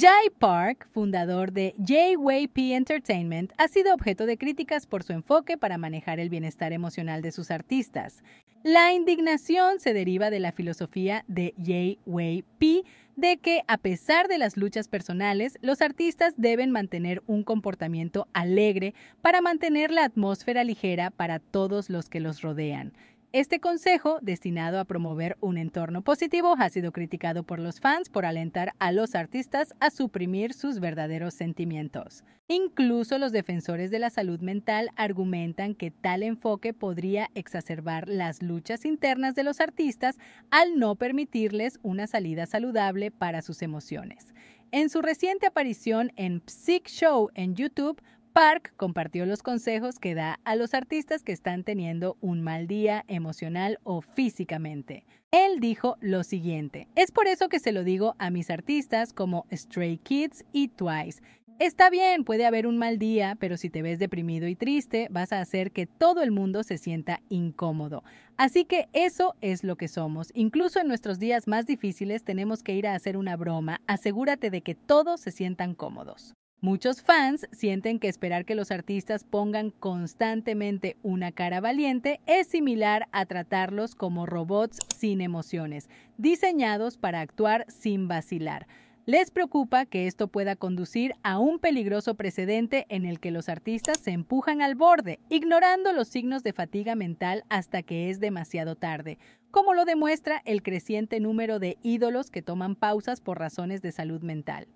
Jai Park, fundador de JYP Entertainment, ha sido objeto de críticas por su enfoque para manejar el bienestar emocional de sus artistas. La indignación se deriva de la filosofía de JYP de que a pesar de las luchas personales, los artistas deben mantener un comportamiento alegre para mantener la atmósfera ligera para todos los que los rodean. Este consejo, destinado a promover un entorno positivo, ha sido criticado por los fans por alentar a los artistas a suprimir sus verdaderos sentimientos. Incluso los defensores de la salud mental argumentan que tal enfoque podría exacerbar las luchas internas de los artistas al no permitirles una salida saludable para sus emociones. En su reciente aparición en Psych Show en YouTube, Park compartió los consejos que da a los artistas que están teniendo un mal día emocional o físicamente. Él dijo lo siguiente, es por eso que se lo digo a mis artistas como Stray Kids y Twice. Está bien, puede haber un mal día, pero si te ves deprimido y triste, vas a hacer que todo el mundo se sienta incómodo. Así que eso es lo que somos. Incluso en nuestros días más difíciles tenemos que ir a hacer una broma. Asegúrate de que todos se sientan cómodos. Muchos fans sienten que esperar que los artistas pongan constantemente una cara valiente es similar a tratarlos como robots sin emociones, diseñados para actuar sin vacilar. Les preocupa que esto pueda conducir a un peligroso precedente en el que los artistas se empujan al borde, ignorando los signos de fatiga mental hasta que es demasiado tarde, como lo demuestra el creciente número de ídolos que toman pausas por razones de salud mental.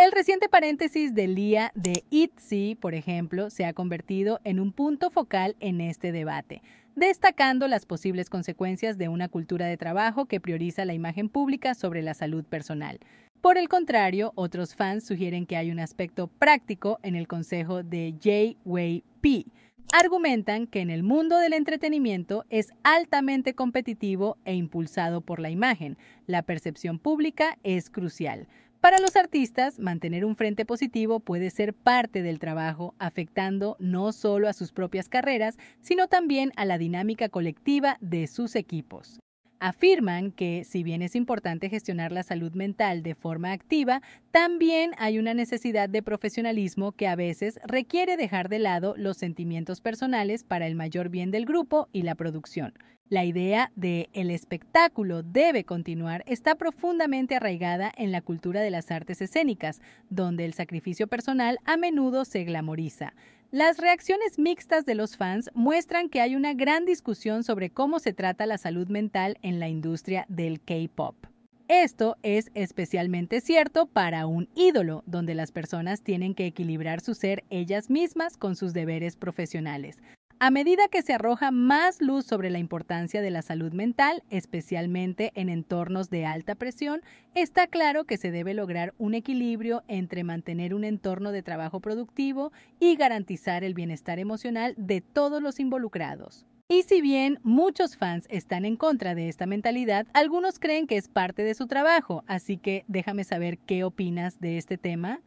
El reciente paréntesis del día de ITZY, por ejemplo, se ha convertido en un punto focal en este debate, destacando las posibles consecuencias de una cultura de trabajo que prioriza la imagen pública sobre la salud personal. Por el contrario, otros fans sugieren que hay un aspecto práctico en el consejo de Jay Way P. Argumentan que en el mundo del entretenimiento es altamente competitivo e impulsado por la imagen. La percepción pública es crucial. Para los artistas, mantener un frente positivo puede ser parte del trabajo, afectando no solo a sus propias carreras, sino también a la dinámica colectiva de sus equipos. Afirman que, si bien es importante gestionar la salud mental de forma activa, también hay una necesidad de profesionalismo que a veces requiere dejar de lado los sentimientos personales para el mayor bien del grupo y la producción. La idea de el espectáculo debe continuar está profundamente arraigada en la cultura de las artes escénicas, donde el sacrificio personal a menudo se glamoriza. Las reacciones mixtas de los fans muestran que hay una gran discusión sobre cómo se trata la salud mental en la industria del K-Pop. Esto es especialmente cierto para un ídolo, donde las personas tienen que equilibrar su ser ellas mismas con sus deberes profesionales a medida que se arroja más luz sobre la importancia de la salud mental, especialmente en entornos de alta presión, está claro que se debe lograr un equilibrio entre mantener un entorno de trabajo productivo y garantizar el bienestar emocional de todos los involucrados. Y si bien muchos fans están en contra de esta mentalidad, algunos creen que es parte de su trabajo, así que déjame saber qué opinas de este tema.